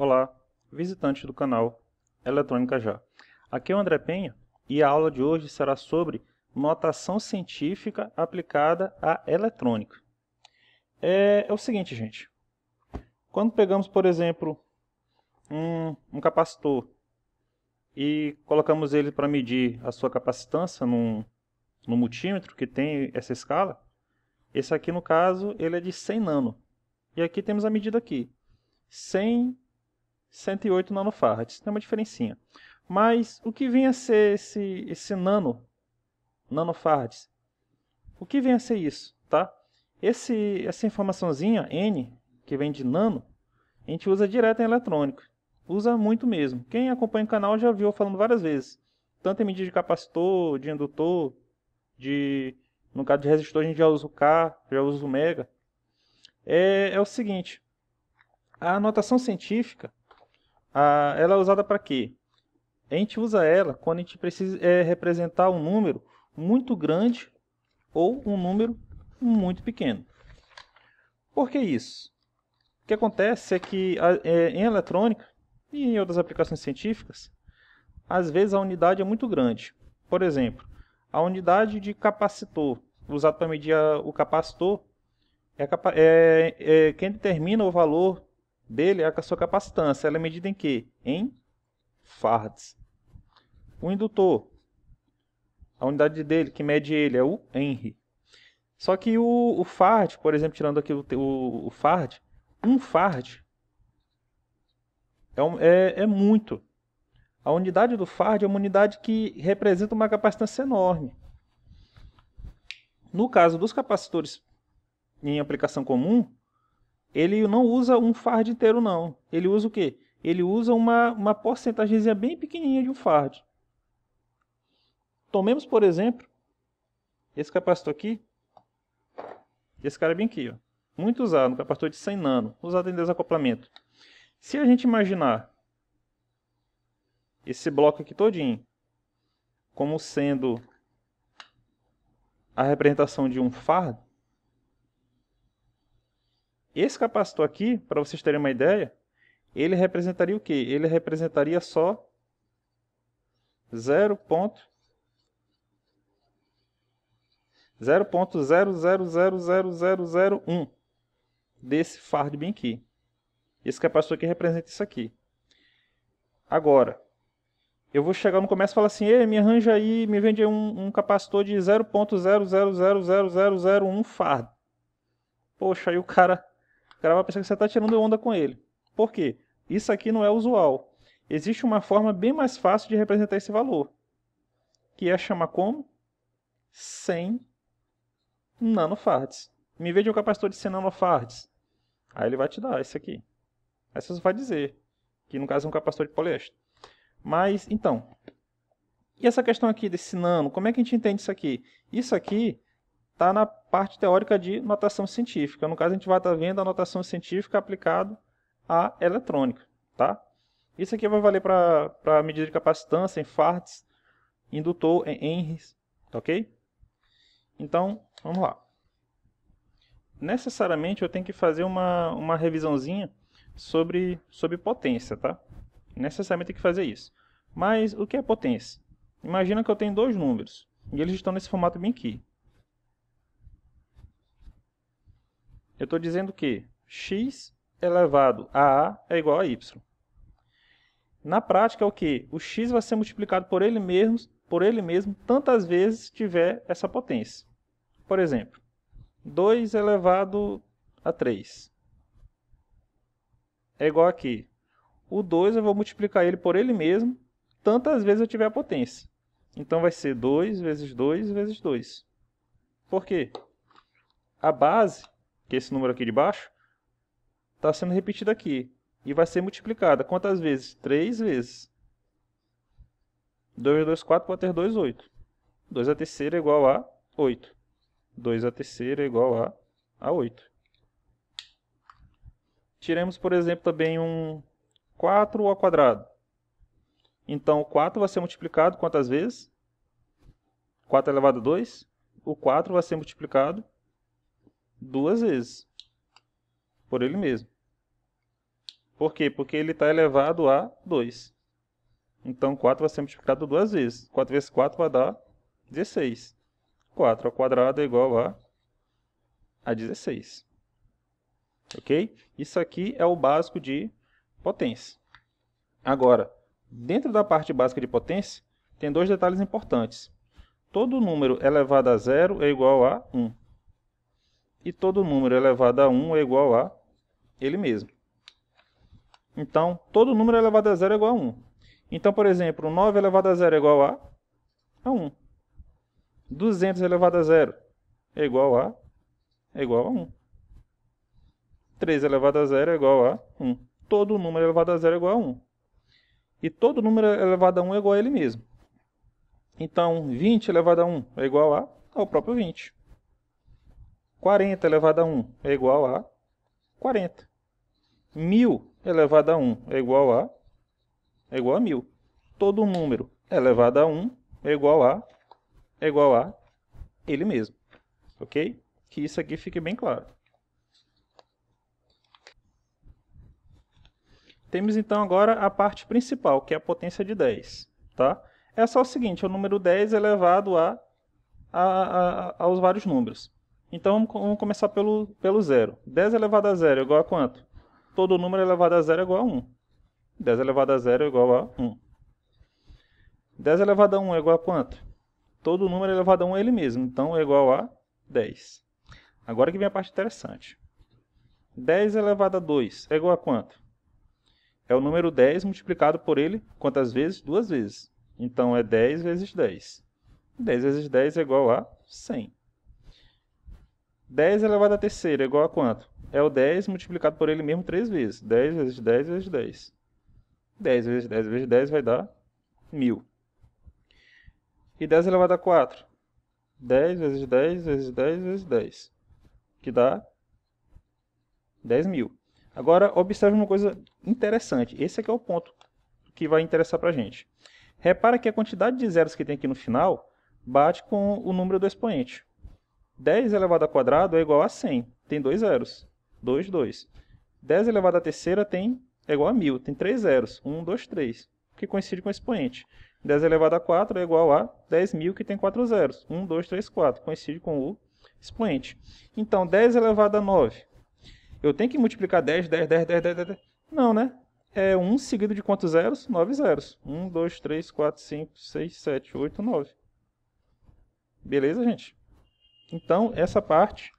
Olá, visitante do canal Eletrônica Já. Aqui é o André Penha e a aula de hoje será sobre notação científica aplicada à eletrônica. É, é o seguinte, gente. Quando pegamos, por exemplo, um, um capacitor e colocamos ele para medir a sua capacitância num, num multímetro que tem essa escala, esse aqui, no caso, ele é de 100 nano. E aqui temos a medida aqui. 100 108 nanofarads. Tem uma diferencinha. Mas o que vem a ser esse, esse nano, nanofarads? O que vem a ser isso, tá? Esse, essa informaçãozinha, N, que vem de nano, a gente usa direto em eletrônica. Usa muito mesmo. Quem acompanha o canal já viu falando várias vezes. Tanto em medida de capacitor, de indutor, de... No caso de resistor, a gente já usa o K, já usa o mega. É, é o seguinte, a anotação científica a, ela é usada para quê? A gente usa ela quando a gente precisa é, representar um número muito grande ou um número muito pequeno. Por que isso? O que acontece é que a, é, em eletrônica e em outras aplicações científicas, às vezes a unidade é muito grande. Por exemplo, a unidade de capacitor, usado para medir a, o capacitor, é, é, é quem determina o valor dele é a sua capacitância. Ela é medida em quê? Em fards. O indutor, a unidade dele, que mede ele, é o Henry. Só que o, o fard, por exemplo, tirando aqui o, o, o fard, um fard é, é, é muito. A unidade do fard é uma unidade que representa uma capacitância enorme. No caso dos capacitores em aplicação comum, ele não usa um fard inteiro, não. Ele usa o quê? Ele usa uma, uma porcentagemzinha bem pequenininha de um fard. Tomemos, por exemplo, esse capacitor aqui. Esse cara é bem aqui, ó. Muito usado, um capacitor de 100 nano, usado em desacoplamento. Se a gente imaginar esse bloco aqui todinho como sendo a representação de um fardo, esse capacitor aqui, para vocês terem uma ideia, ele representaria o que? Ele representaria só 0.0000001 desse fardbin aqui. Esse capacitor aqui representa isso aqui. Agora, eu vou chegar no começo e falar assim, Ei, me arranja aí, me vende um, um capacitor de 0.0000001 fardo. Poxa, aí o cara o cara vai pensar que você está tirando onda com ele. Por quê? Isso aqui não é usual. Existe uma forma bem mais fácil de representar esse valor, que é chamar como 100 nanofarads. Me veja um capacitor de 100 nanofarads. Aí ele vai te dar esse aqui. Aí você vai dizer que no caso é um capacitor de poliéster. Mas, então, e essa questão aqui desse nano, como é que a gente entende isso aqui? Isso aqui está na parte teórica de notação científica. No caso, a gente vai estar tá vendo a notação científica aplicada à eletrônica. Tá? Isso aqui vai valer para a medida de capacitância em farts, indutor, em henries, ok? Então, vamos lá. Necessariamente eu tenho que fazer uma, uma revisãozinha sobre, sobre potência, tá? Necessariamente tem que fazer isso. Mas o que é potência? Imagina que eu tenho dois números e eles estão nesse formato bem aqui Eu estou dizendo que x elevado a a é igual a y. Na prática, é o que? O x vai ser multiplicado por ele mesmo, por ele mesmo tantas vezes tiver essa potência. Por exemplo, 2 elevado a 3 é igual aqui. O 2 eu vou multiplicar ele por ele mesmo tantas vezes eu tiver a potência. Então vai ser 2 vezes 2 vezes 2. Por quê? A base que é esse número aqui de baixo, está sendo repetido aqui. E vai ser multiplicada. Quantas vezes? 3 vezes. 2 vezes 2, 4, pode ter 2, 8. 2 a terceira é igual a 8. 2 a terceira é igual a, a 8. Tiremos, por exemplo, também um 4 ao quadrado. Então, o 4 vai ser multiplicado quantas vezes? 4 elevado a 2. O 4 vai ser multiplicado duas vezes por ele mesmo. Por quê? Porque ele está elevado a 2. Então 4 vai ser multiplicado duas vezes. 4 vezes 4 vai dar 16. 4 ao quadrado é igual a, a 16. Ok? Isso aqui é o básico de potência. Agora, dentro da parte básica de potência, tem dois detalhes importantes. Todo número elevado a zero é igual a 1 e todo número elevado a 1 é igual a ele mesmo. Então, todo número elevado a 0 é igual a 1. Então, por exemplo, 9 elevado a 0 é igual a, 1. 200 elevado a 0 é igual a, é igual a 1. 3 elevado a 0 é igual a 1. Todo número elevado a 0 é igual a 1. E todo número elevado a 1 é igual a ele mesmo. Então, 20 elevado a 1 é igual a ao próprio 20. 40 elevado a 1 é igual a 40. 1000 elevado a 1 é igual a, é igual a 1000. Todo número elevado a 1 é igual a, é igual a ele mesmo. Ok? Que isso aqui fique bem claro. Temos então agora a parte principal, que é a potência de 10. Tá? É só o seguinte, é o número 10 elevado a, a, a aos vários números. Então vamos, começar pelo, pelo zero. 10 elevado a zero é igual a quanto? Todo número elevado a zero é igual a 1. 10 elevado a zero é igual a 1. 10 elevado a 1 é igual a quanto? Todo número elevado a 1 é ele mesmo, então é igual a 10. Agora que vem a parte interessante. 10 elevado a 2 é igual a quanto? É o número 10 multiplicado por ele quantas vezes? Duas vezes. Então é 10 vezes 10. 10 vezes 10 é igual a 100. 10 elevado à terceira é igual a quanto? É o 10 multiplicado por ele mesmo três vezes. 10 vezes 10 vezes 10. 10 vezes 10 vezes 10 vai dar 1000. E 10 elevado a 4? 10 vezes 10 vezes 10 vezes 10. Que dá 10.000. Agora, observe uma coisa interessante. Esse aqui é o ponto que vai interessar para a gente. Repara que a quantidade de zeros que tem aqui no final bate com o número do expoente. 10 elevado ao quadrado é igual a 100. Tem dois zeros. 2, 2. 10 elevado à terceira tem, é igual a 1.000. Tem três zeros. 1, 2, 3. Que coincide com o expoente. 10 elevado a 4 é igual a 10.000, que tem quatro zeros. 1, 2, 3, 4. Coincide com o expoente. Então, 10 elevado a 9. Eu tenho que multiplicar 10, 10, 10, 10, 10, 10. 10. Não, né? É 1 seguido de quantos zeros? 9 zeros. 1, 2, 3, 4, 5, 6, 7, 8, 9. Beleza, gente? Então, essa parte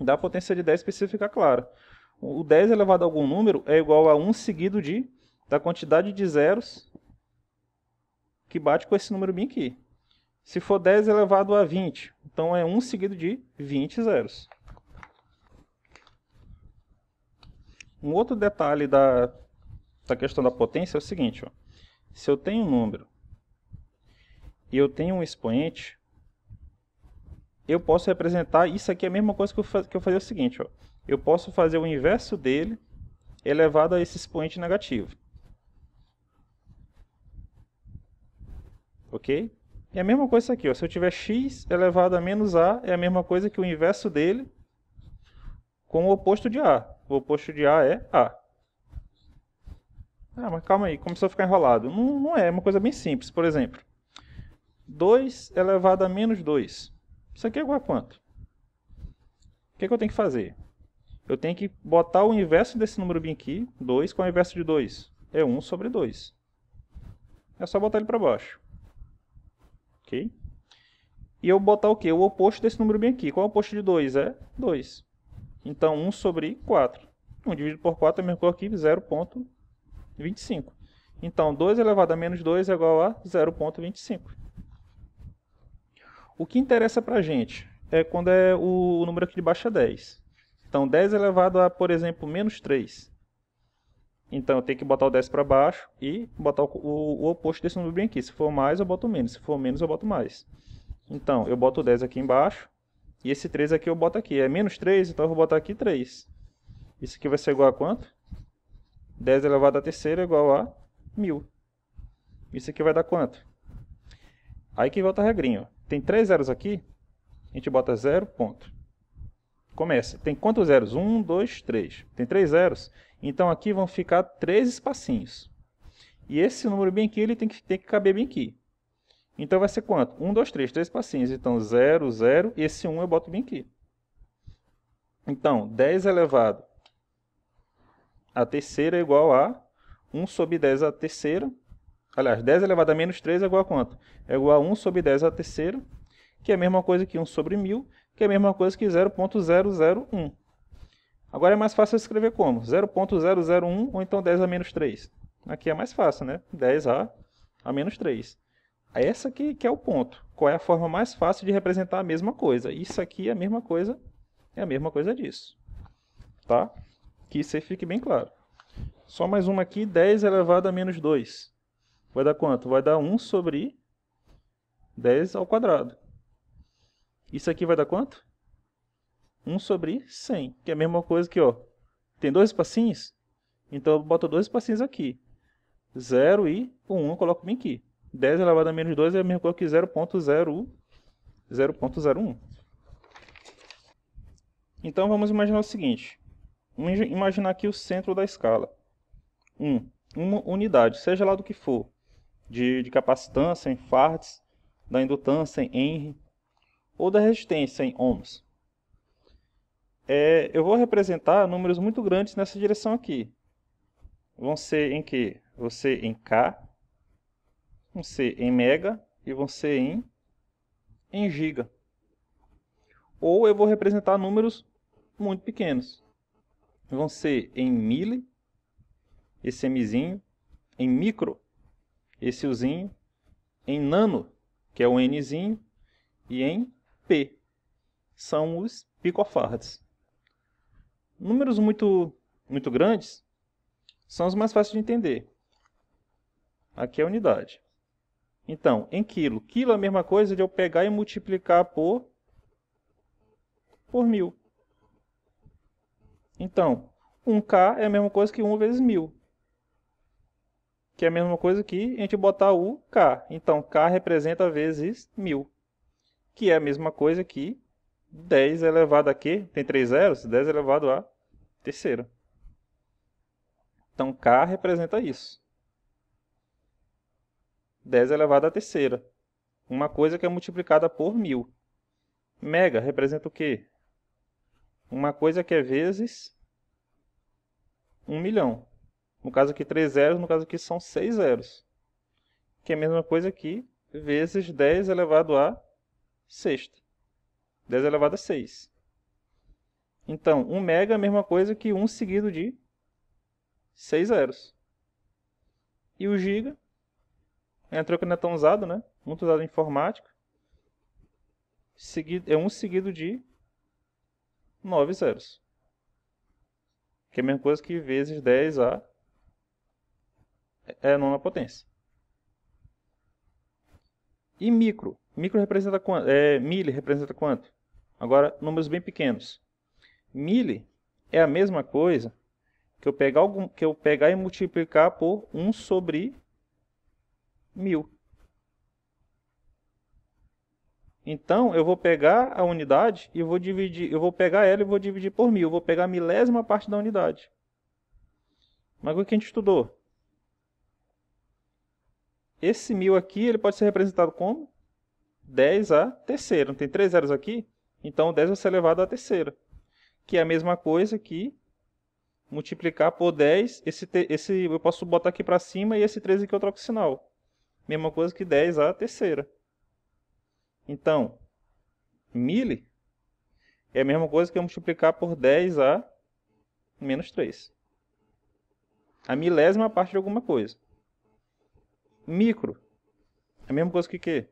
da potência de 10 precisa ficar clara. O 10 elevado a algum número é igual a 1 seguido de da quantidade de zeros que bate com esse número bem aqui. Se for 10 elevado a 20, então é 1 seguido de 20 zeros. Um outro detalhe da, da questão da potência é o seguinte, ó. se eu tenho um número e eu tenho um expoente, eu posso representar isso aqui é a mesma coisa que eu, faz, que eu fazer o seguinte, ó. Eu posso fazer o inverso dele elevado a esse expoente negativo. Ok? É a mesma coisa aqui, ó. Se eu tiver x elevado a menos a, é a mesma coisa que o inverso dele com o oposto de a. O oposto de a é a. Ah, mas calma aí, começou a ficar enrolado. Não, não é, é uma coisa bem simples. Por exemplo, 2 elevado a menos 2. Isso aqui é igual a quanto? O que, é que eu tenho que fazer? Eu tenho que botar o inverso desse número bem aqui, 2, com o inverso de 2. É 1 sobre 2. É só botar ele para baixo. Ok? E eu botar o quê? O oposto desse número bem aqui. Qual é o oposto de 2? É 2. Então, 1 sobre 4. 1 dividido por 4 é a mesma coisa que 0.25. Então, 2 elevado a menos 2 é igual a 0.25. O que interessa para a gente é quando é o, número aqui de baixo é 10. Então, 10 elevado a, por exemplo, menos 3. Então, eu tenho que botar o 10 para baixo e botar o, o, oposto desse número bem aqui. Se for mais, eu boto menos. Se for menos, eu boto mais. Então, eu boto o 10 aqui embaixo e esse 3 aqui eu boto aqui. É menos 3, então eu vou botar aqui 3. Isso aqui vai ser igual a quanto? 10 elevado a terceira é igual a 1000. Isso aqui vai dar quanto? Aí que volta a regrinha. Ó. Tem três zeros aqui, a gente bota zero, ponto. Começa. Tem quantos zeros? Um, dois, três. Tem três zeros. Então aqui vão ficar três espacinhos. E esse número bem aqui, ele tem que, tem que caber bem aqui. Então vai ser quanto? 1, 2, 3, Três espacinhos. Então 0, 0, esse 1 eu boto bem aqui. Então 10 elevado a terceira é igual a 1 sobre 10 a terceira, Aliás, 10 é elevado a menos 3 é igual a quanto? É igual a 1 sobre 10 a terceira, que é a mesma coisa que 1 sobre 1000, que é a mesma coisa que 0.001. Agora é mais fácil escrever como? 0.001 ou então 10 a menos 3. Aqui é mais fácil, né? 10 a, a menos 3. Essa aqui que é o ponto. Qual é a forma mais fácil de representar a mesma coisa? Isso aqui é a mesma coisa, é a mesma coisa disso. Tá? Que isso aí fique bem claro. Só mais uma aqui, 10 elevado a menos 2. Vai dar quanto? Vai dar 1 sobre 10 ao quadrado. Isso aqui vai dar quanto? 1 sobre 100, que é a mesma coisa que, ó, tem dois espacinhos? Então eu boto dois espacinhos aqui. 0 e 1 eu coloco bem aqui. 10 elevado a menos 2 é a mesma coisa que 0.01. Então vamos imaginar o seguinte. Vamos imaginar aqui o centro da escala. 1. Um, uma unidade, seja lá do que for de, de capacitância em fards, da indutância em henry ou da resistência em ohms. É, eu vou representar números muito grandes nessa direção aqui. Vão ser em que? Vão ser em K, vão ser em mega e vão ser em, em giga. Ou eu vou representar números muito pequenos. Vão ser em mili, esse Mzinho, em micro, esse uzinho em nano, que é o nzinho, e em p, são os picofarads. Números muito, muito grandes são os mais fáceis de entender. Aqui é a unidade. Então, em quilo. Quilo é a mesma coisa de eu pegar e multiplicar por, por mil. Então, 1K é a mesma coisa que 1 vezes 1000 que é a mesma coisa que a gente botar o K. Então, K representa vezes 1000, que é a mesma coisa que 10 elevado a quê? Tem três zeros? 10 elevado a terceira. Então, K representa isso. 10 elevado a terceira. Uma coisa que é multiplicada por 1000. Mega representa o quê? Uma coisa que é vezes 1 milhão. No caso aqui, 3 zeros, no caso aqui, são 6 zeros. Que é a mesma coisa que vezes 10 elevado a sexta. 10 elevado a 6. Então, 1 mega é a mesma coisa que 1 seguido de 6 zeros. E o giga é uma que não é tão usado, né? Muito usado em informática. Seguido, é 1 seguido de 9 zeros. Que é a mesma coisa que vezes 10 a é a é nona potência. E micro? Micro representa quanto? É, mili representa quanto? Agora, números bem pequenos. Mili é a mesma coisa que eu pegar, algum, que eu pegar e multiplicar por 1 sobre mil. Então, eu vou pegar a unidade e vou dividir, eu vou pegar ela e vou dividir por mil. Eu vou pegar a milésima parte da unidade. Mas o que a gente estudou? Esse 1.000 aqui ele pode ser representado como 10 a terceira. Não tem três zeros aqui? Então 10 vai ser elevado à terceira. Que é a mesma coisa que multiplicar por 10. Esse, esse eu posso botar aqui para cima e esse 3 aqui eu troco o sinal. Mesma coisa que 10 a terceira. Então, mil é a mesma coisa que eu multiplicar por 10 a menos 3. A milésima é parte de alguma coisa micro. É a mesma coisa que quê?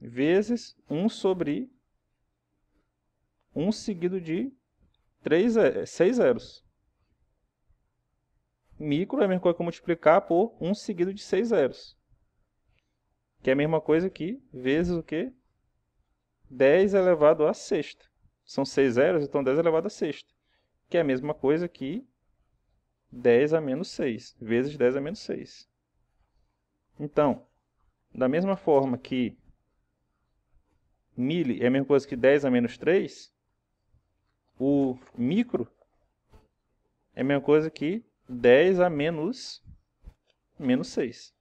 Vezes 1 sobre 1 seguido de 3, 6 é, zeros. Micro é a mesma coisa que multiplicar por 1 seguido de 6 zeros. Que é a mesma coisa que vezes o quê? 10 elevado a sexta. São 6 zeros, então 10 elevado a sexta. Que é a mesma coisa que 10 a menos 6, vezes 10 a menos 6. Então, da mesma forma que mili é a mesma coisa que 10 a menos 3, o micro é a mesma coisa que 10 a menos, menos 6.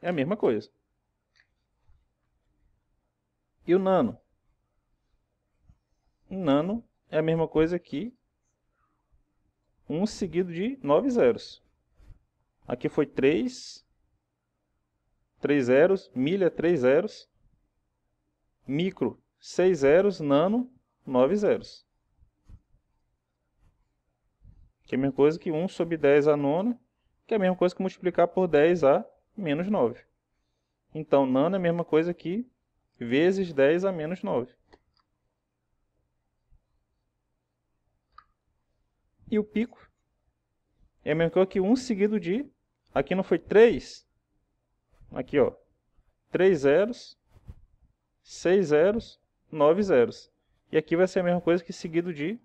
É a mesma coisa. E o nano? O nano é a mesma coisa que 1 seguido de 9 zeros. Aqui foi 3. 3 zeros. Milha, 3 zeros. Micro, 6 zeros. Nano, 9 zeros. Que é a mesma coisa que 1 sobre 10 a nona. Que é a mesma coisa que multiplicar por 10 a menos 9. Então, nano é a mesma coisa que vezes 10 a menos 9. E o pico é a mesma coisa que 1 seguido de Aqui não foi 3? Aqui, ó. 3 zeros, 6 zeros, 9 zeros. E aqui vai ser a mesma coisa que seguido de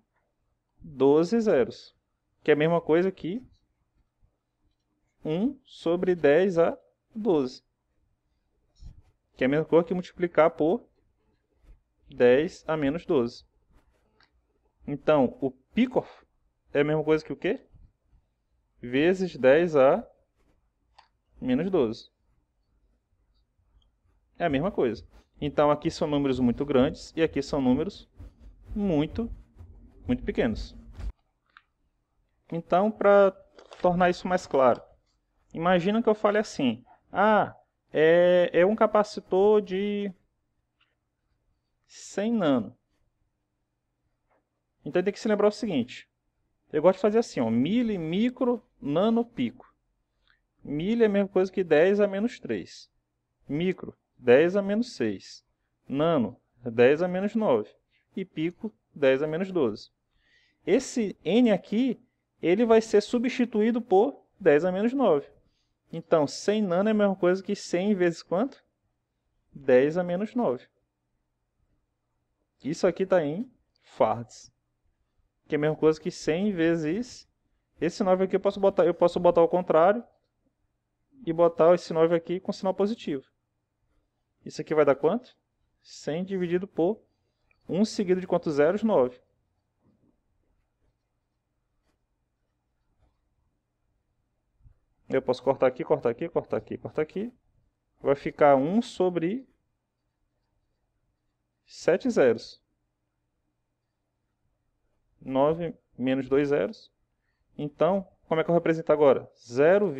12 zeros. Que é a mesma coisa que 1 sobre 10 a 12. Que é a mesma coisa que multiplicar por 10 a menos 12. Então, o pico é a mesma coisa que o quê? Vezes 10 a menos 12. É a mesma coisa. Então aqui são números muito grandes e aqui são números muito, muito pequenos. Então, para tornar isso mais claro, imagina que eu fale assim: ah, é, é um capacitor de 100 nano. Então tem que se lembrar o seguinte: eu gosto de fazer assim, ó, mili, micro, nano, pico. Milha é a mesma coisa que 10 a menos 3. Micro, 10 a menos 6. Nano, 10 a menos 9. E pico, 10 a menos 12. Esse n aqui, ele vai ser substituído por 10 a menos 9. Então, 100 nano é a mesma coisa que 100 vezes quanto? 10 a menos 9. Isso aqui está em fards. Que é a mesma coisa que 100 vezes... Esse 9 aqui eu posso botar, eu posso botar ao contrário e botar esse 9 aqui com sinal positivo. Isso aqui vai dar quanto? 100 dividido por 1 seguido de quantos zeros? 9. Eu posso cortar aqui, cortar aqui, cortar aqui, cortar aqui. Vai ficar 1 sobre 7 zeros. 9 menos 2 zeros. Então, como é que eu vou representar agora? 0,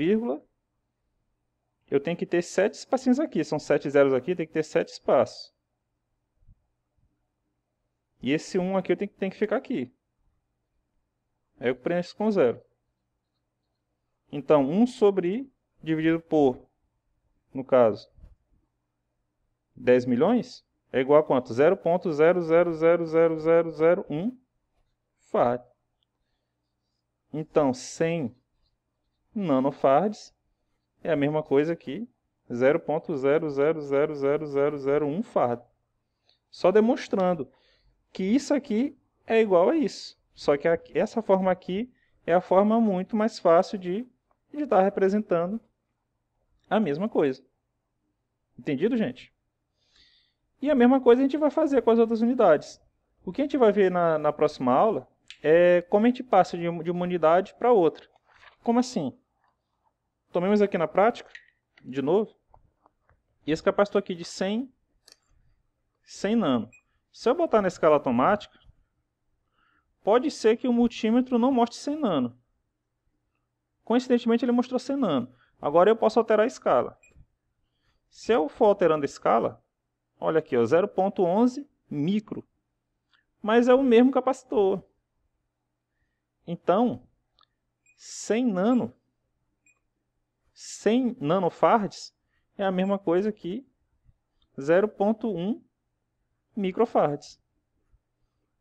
eu tenho que ter sete espacinhos aqui. São sete zeros aqui, tem que ter sete espaços. E esse 1 aqui eu tenho, tenho que ficar aqui. Aí eu preencho com zero. Então, 1 sobre i dividido por, no caso, 10 milhões é igual a quanto? 0.0000001 farad. Então, 100 nanofards é a mesma coisa que 0.00000001 fardo. Só demonstrando que isso aqui é igual a isso. Só que essa forma aqui é a forma muito mais fácil de, estar representando a mesma coisa. Entendido, gente? E a mesma coisa a gente vai fazer com as outras unidades. O que a gente vai ver na, na próxima aula é como a gente passa de uma unidade para outra. Como assim? Tomemos aqui na prática, de novo. E esse capacitor aqui de 100, 100 nano. Se eu botar na escala automática, pode ser que o multímetro não mostre 100 nano. Coincidentemente, ele mostrou 100 nano. Agora eu posso alterar a escala. Se eu for alterando a escala, olha aqui, 0.11 micro. Mas é o mesmo capacitor. Então, 100 nano 100 nanofarads é a mesma coisa que 0.1 microfarads.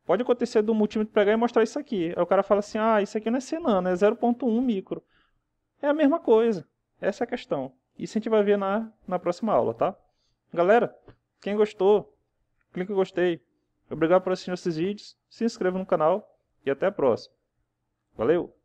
Pode acontecer do multímetro pegar e mostrar isso aqui. Aí o cara fala assim, ah, isso aqui não é 100 nano, é 0.1 micro. É a mesma coisa. Essa é a questão. Isso a gente vai ver na, na próxima aula, tá? Galera, quem gostou, clique em gostei. Obrigado por assistir nossos vídeos, se inscreva no canal e até a próxima. Valeu!